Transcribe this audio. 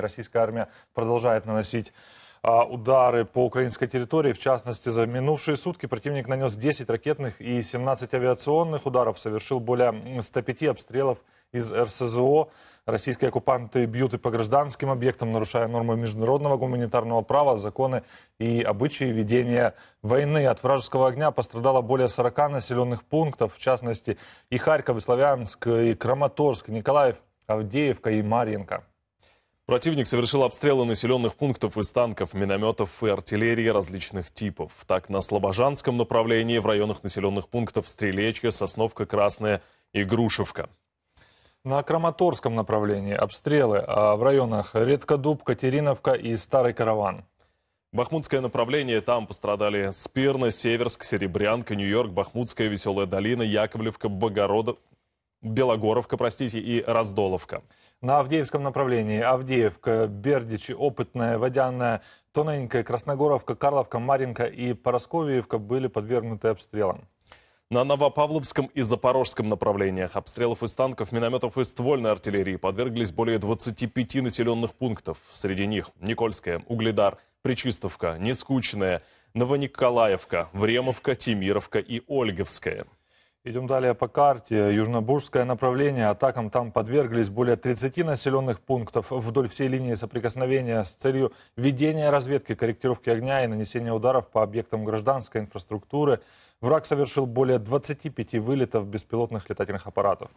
Российская армия продолжает наносить а, удары по украинской территории. В частности, за минувшие сутки противник нанес 10 ракетных и 17 авиационных ударов, совершил более 105 обстрелов из РСЗО. Российские оккупанты бьют и по гражданским объектам, нарушая нормы международного гуманитарного права, законы и обычаи ведения войны. От вражеского огня пострадало более 40 населенных пунктов, в частности и Харьков, и Славянск, и Краматорск, и Николаев, Авдеевка и Марьинка. Противник совершил обстрелы населенных пунктов из танков, минометов и артиллерии различных типов. Так, на Слобожанском направлении в районах населенных пунктов Стрелечка, Сосновка, Красная и Грушевка. На Краматорском направлении обстрелы а в районах Редкодуб, Катериновка и Старый Караван. Бахмутское направление, там пострадали Спирна, Северск, Серебрянка, Нью-Йорк, Бахмутская, Веселая долина, Яковлевка, Богородов, Белогоровка, простите, и Раздоловка. На Авдеевском направлении Авдеевка, Бердичи, Опытная, Водяная, Тоненькая, Красногоровка, Карловка, Маринка и Поросковьевка были подвергнуты обстрелам. На Новопавловском и Запорожском направлениях обстрелов из танков, минометов и ствольной артиллерии подверглись более 25 населенных пунктов. Среди них Никольская, Угледар, Причистовка, Нескучная, Новониколаевка, Времовка, Тимировка и Ольговская. Идем далее по карте. Южнобуржское направление. Атакам там подверглись более 30 населенных пунктов вдоль всей линии соприкосновения с целью ведения разведки, корректировки огня и нанесения ударов по объектам гражданской инфраструктуры. Враг совершил более 25 вылетов беспилотных летательных аппаратов.